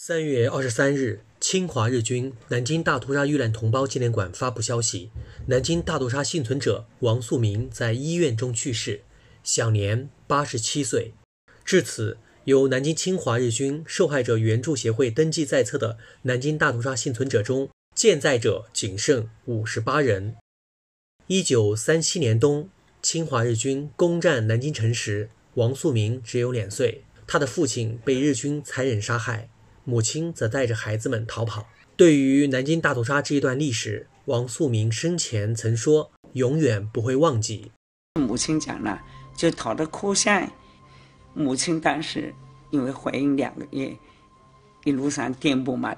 三月二十三日，侵华日军南京大屠杀遇难同胞纪念馆发布消息，南京大屠杀幸存者王素明在医院中去世，享年八十七岁。至此，由南京侵华日军受害者援助协会登记在册的南京大屠杀幸存者中健在者仅剩五十八人。一九三七年冬，侵华日军攻占南京城时，王素明只有两岁，他的父亲被日军残忍杀害。母亲则带着孩子们逃跑。对于南京大屠杀这一段历史，王素明生前曾说：“永远不会忘记。”母亲讲了，就逃到哭巷。母亲当时因为怀孕两个月，一路上颠簸嘛，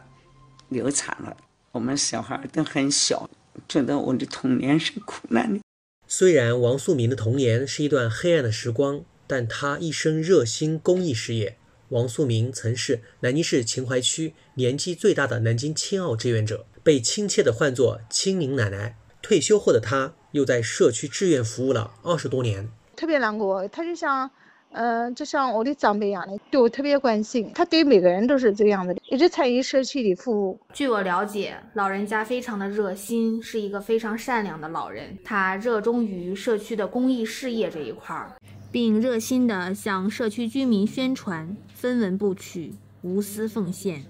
流产了。我们小孩都很小，觉得我的童年是苦难的。虽然王素明的童年是一段黑暗的时光，但他一生热心公益事业。王素明曾是南京市秦淮区年纪最大的南京青奥志愿者，被亲切地唤作“青柠奶奶”。退休后的她又在社区志愿服务了二十多年，特别难过。她就像，嗯，就像我的长辈一样的，对我特别关心。他对每个人都是这样的，一直参与社区的服务。据我了解，老人家非常的热心，是一个非常善良的老人。他热衷于社区的公益事业这一块儿。并热心地向社区居民宣传，分文不取，无私奉献。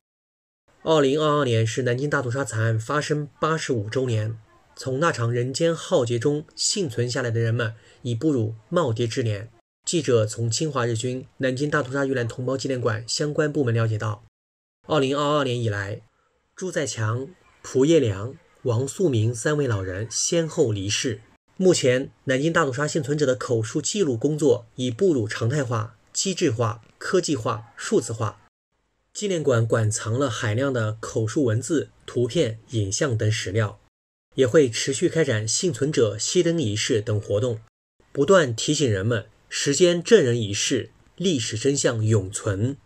二零二二年是南京大屠杀惨案发生八十五周年，从那场人间浩劫中幸存下来的人们已步入耄耋之年。记者从侵华日军南京大屠杀遇难同胞纪念馆相关部门了解到，二零二二年以来，朱在强、蒲叶良、王素明三位老人先后离世。目前，南京大屠杀幸存者的口述记录工作已步入常态化、机制化、科技化、数字化。纪念馆馆藏了海量的口述文字、图片、影像等史料，也会持续开展幸存者熄灯仪式等活动，不断提醒人们：时间证人仪式，历史真相永存。